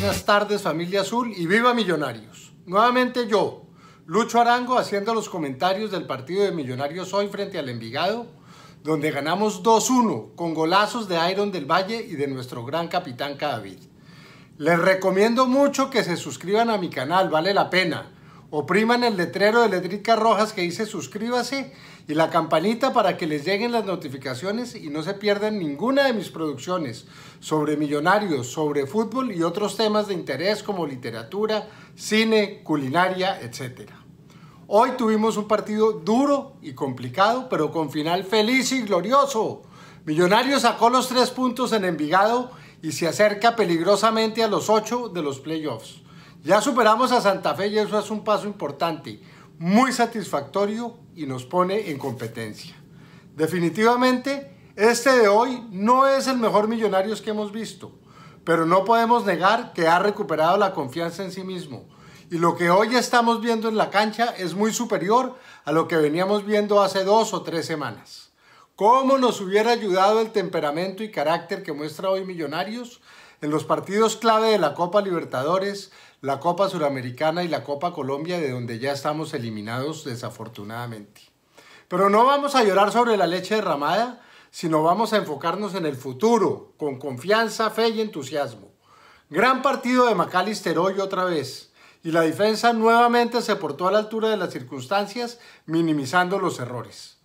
Buenas tardes familia azul y viva Millonarios. Nuevamente yo, Lucho Arango, haciendo los comentarios del partido de Millonarios hoy frente al Envigado, donde ganamos 2-1 con golazos de Iron del Valle y de nuestro gran capitán Cadavid. Les recomiendo mucho que se suscriban a mi canal, vale la pena. Opriman el letrero de letricas rojas que dice suscríbase y la campanita para que les lleguen las notificaciones y no se pierdan ninguna de mis producciones sobre millonarios, sobre fútbol y otros temas de interés como literatura, cine, culinaria, etc. Hoy tuvimos un partido duro y complicado, pero con final feliz y glorioso. Millonarios sacó los tres puntos en Envigado y se acerca peligrosamente a los ocho de los playoffs. Ya superamos a Santa Fe y eso es un paso importante, muy satisfactorio y nos pone en competencia. Definitivamente, este de hoy no es el mejor Millonarios que hemos visto, pero no podemos negar que ha recuperado la confianza en sí mismo. Y lo que hoy estamos viendo en la cancha es muy superior a lo que veníamos viendo hace dos o tres semanas. ¿Cómo nos hubiera ayudado el temperamento y carácter que muestra hoy Millonarios en los partidos clave de la Copa Libertadores, la Copa Suramericana y la Copa Colombia, de donde ya estamos eliminados desafortunadamente. Pero no vamos a llorar sobre la leche derramada, sino vamos a enfocarnos en el futuro, con confianza, fe y entusiasmo. Gran partido de Macalister hoy otra vez, y la defensa nuevamente se portó a la altura de las circunstancias, minimizando los errores.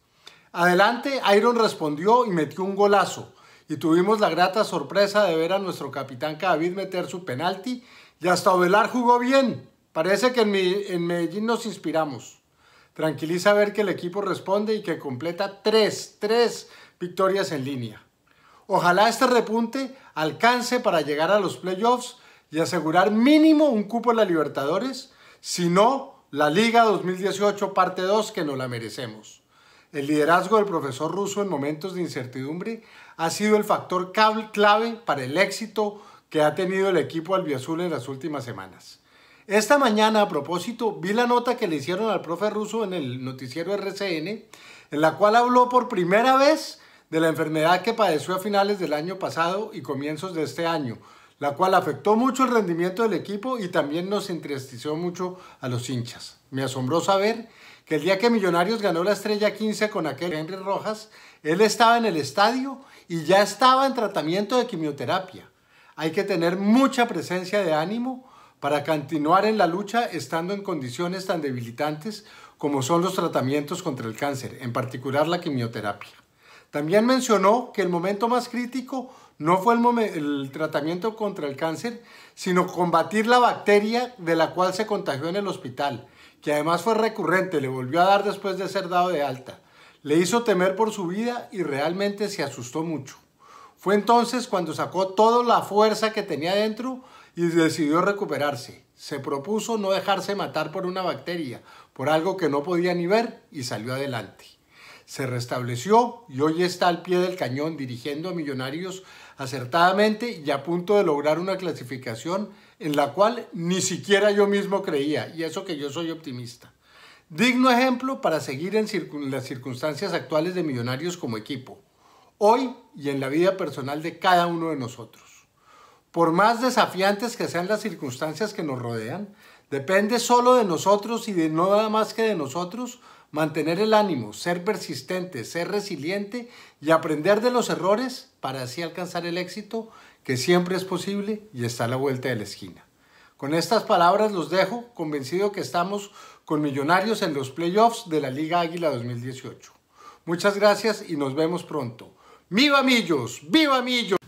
Adelante, Iron respondió y metió un golazo, y tuvimos la grata sorpresa de ver a nuestro capitán David meter su penalti y hasta Ovelar jugó bien. Parece que en, Medellín nos inspiramos. Tranquiliza ver que el equipo responde y que completa tres, tres victorias en línea. Ojalá este repunte alcance para llegar a los playoffs y asegurar mínimo un cupo en la Libertadores, si no, la Liga 2018 parte 2 que nos la merecemos. El liderazgo del profesor ruso en momentos de incertidumbre ha sido el factor clave para el éxito que ha tenido el equipo albiazul en las últimas semanas. Esta mañana, a propósito, vi la nota que le hicieron al profe ruso en el noticiero RCN, en la cual habló por primera vez de la enfermedad que padeció a finales del año pasado y comienzos de este año, la cual afectó mucho el rendimiento del equipo y también nos entristeció mucho a los hinchas. Me asombró saber que el día que Millonarios ganó la estrella 15 con aquel Henry Rojas, él estaba en el estadio y ya estaba en tratamiento de quimioterapia. Hay que tener mucha presencia de ánimo para continuar en la lucha estando en condiciones tan debilitantes como son los tratamientos contra el cáncer, en particular la quimioterapia. También mencionó que el momento más crítico no fue el, tratamiento contra el cáncer, sino combatir la bacteria de la cual se contagió en el hospital, que además fue recurrente, le volvió a dar después de ser dado de alta. Le hizo temer por su vida y realmente se asustó mucho. Fue entonces cuando sacó toda la fuerza que tenía dentro y decidió recuperarse. Se propuso no dejarse matar por una bacteria, por algo que no podía ni ver y salió adelante se restableció y hoy está al pie del cañón dirigiendo a Millonarios acertadamente y a punto de lograr una clasificación en la cual ni siquiera yo mismo creía, y eso que yo soy optimista. Digno ejemplo para seguir en las circunstancias actuales de Millonarios como equipo, hoy y en la vida personal de cada uno de nosotros. Por más desafiantes que sean las circunstancias que nos rodean, depende solo de nosotros y de nada más que de nosotros mantener el ánimo, ser persistente, ser resiliente y aprender de los errores para así alcanzar el éxito que siempre es posible y está a la vuelta de la esquina. Con estas palabras los dejo, convencido que estamos con Millonarios en los playoffs de la Liga Águila 2018. Muchas gracias y nos vemos pronto. ¡Viva Millos! ¡Viva Millos!